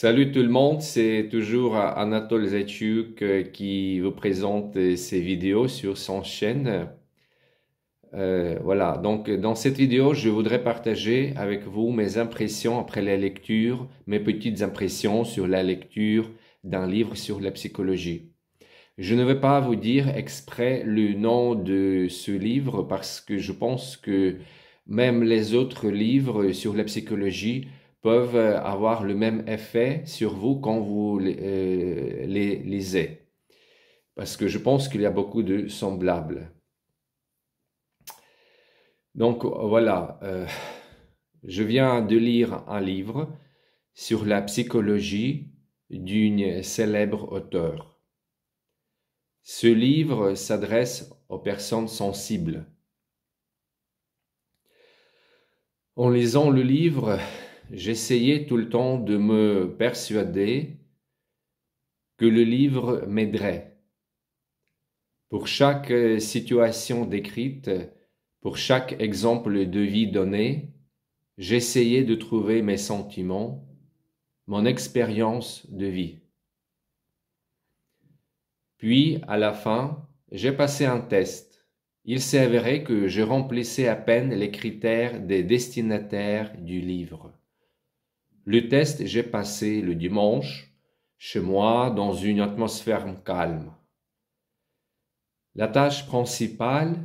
Salut tout le monde, c'est toujours Anatole Zetchuk euh, qui vous présente euh, ses vidéos sur son chaîne. Euh, voilà, donc dans cette vidéo, je voudrais partager avec vous mes impressions après la lecture, mes petites impressions sur la lecture d'un livre sur la psychologie. Je ne vais pas vous dire exprès le nom de ce livre parce que je pense que même les autres livres sur la psychologie peuvent euh, avoir le même effet sur vous quand vous les, euh, lisez. Parce que je pense qu'il y a beaucoup de semblables. Donc voilà, euh, je viens de lire un livre sur la psychologie d'une célèbre auteure. Ce livre s'adresse aux personnes sensibles. En lisant le livre, j'essayais tout le temps de me persuader que le livre m'aiderait. Pour chaque euh, situation décrite, pour chaque exemple de vie donné, j'essayais de trouver mes sentiments, mon expérience de vie. Puis, à la fin, j'ai passé un test. Il s'est avéré que je remplissais à peine les critères des destinataires du livre. Le test, j'ai passé le dimanche chez moi dans une atmosphère calme. La tâche principale,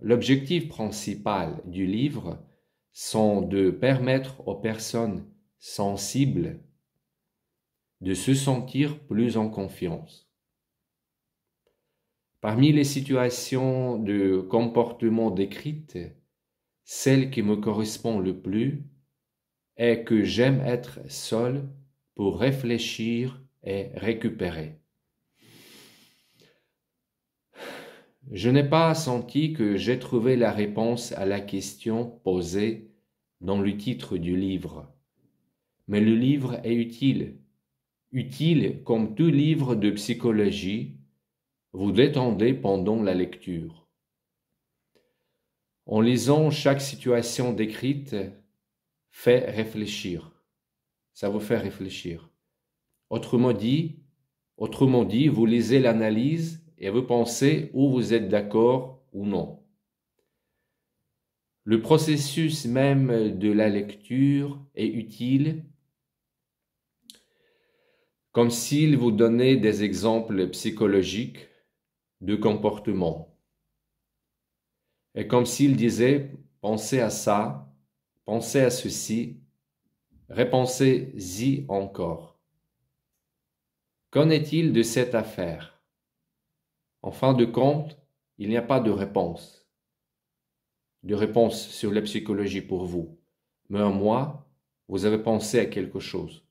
l'objectif principal du livre sont de permettre aux personnes sensibles de se sentir plus en confiance. Parmi les situations de comportement décrites, celle qui me correspond le plus et que j'aime être seul pour réfléchir et récupérer. Je n'ai pas senti que j'ai trouvé la réponse à la question posée dans le titre du livre. Mais le livre est utile. Utile comme tout livre de psychologie, vous détendez pendant la lecture. En lisant chaque situation décrite, fait réfléchir. Ça vous fait réfléchir. Autrement dit, autrement dit, vous lisez l'analyse et vous pensez où vous êtes d'accord ou non. Le processus même de la lecture est utile comme s'il vous donnait des exemples psychologiques de comportement. Et comme s'il disait, pensez à ça, Pensez à ceci, répensez y encore. Qu'en est-il de cette affaire En fin de compte, il n'y a pas de réponse. De réponse sur la psychologie pour vous. Mais en moi, vous avez pensé à quelque chose.